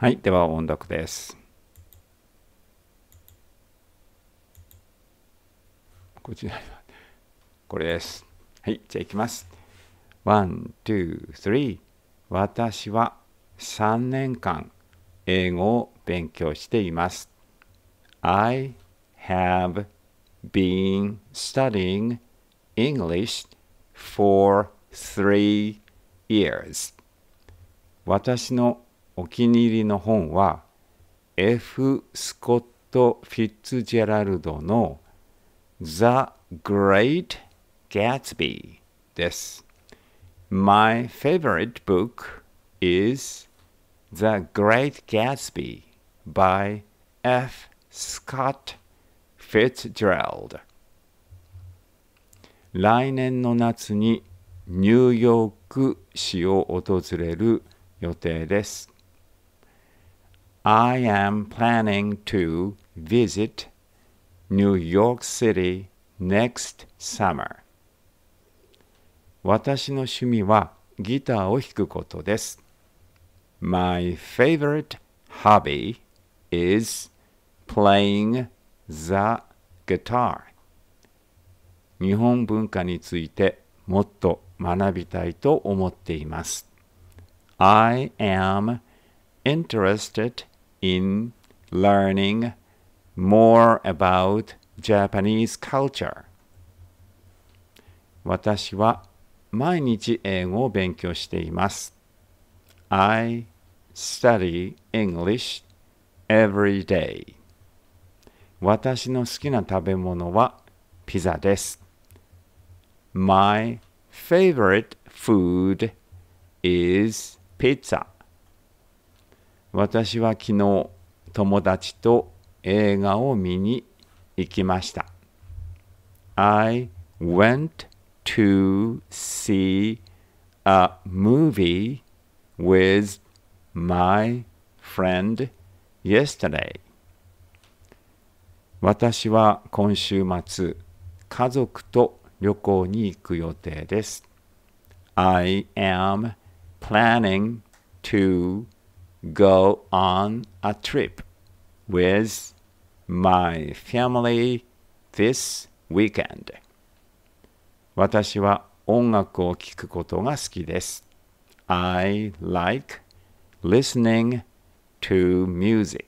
はい、では音読です。こちらこれです。はい、じゃあいきます。ワン、ツー、スリー。私は3年間英語を勉強しています。I have been studying English for three years. 私のお気に入りの本は F・ スコット・フィッツジェラルドの The Great Gatsby です。My favorite book is The Great Gatsby by F. Scott Fitzgerald 来年の夏にニューヨーク市を訪れる予定です。I am planning to visit New York City next summer. 私の趣味はギターを弾くことです。My favorite hobby is playing the guitar. 日本文化についてもっと学びたいと思っています。I am interested in in learning more about Japanese culture 私は毎日英語を勉強しています。I study English every day. 私の好きな食べ物はピザです。My favorite food is pizza. 私は昨日友達と映画を見に行きました。I went to see a movie with my friend yesterday. 私は今週末、家族と旅行に行く予定です。I am planning to go on a trip with my family this weekend. 私は音楽を聴くことが好きです。I like listening to music.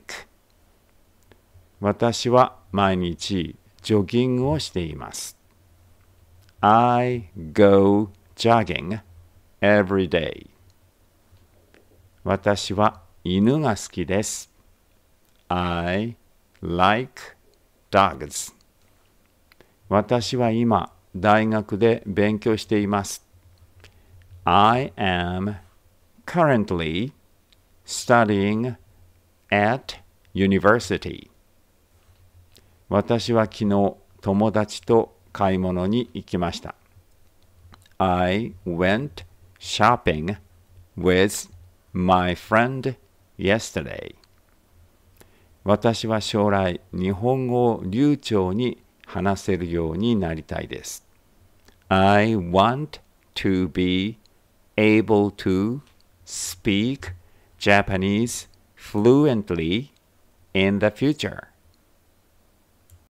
私は毎日ジョギングをしています。I go jogging every day. 私は犬が好きです。I like dogs. 私は今、大学で勉強しています。I am currently studying at university. 私は昨日、友達と買い物に行きました。I went shopping with my friend yesterday 私は将来日本語を流暢に話せるようになりたいです。I want to be able to speak Japanese fluently in the future.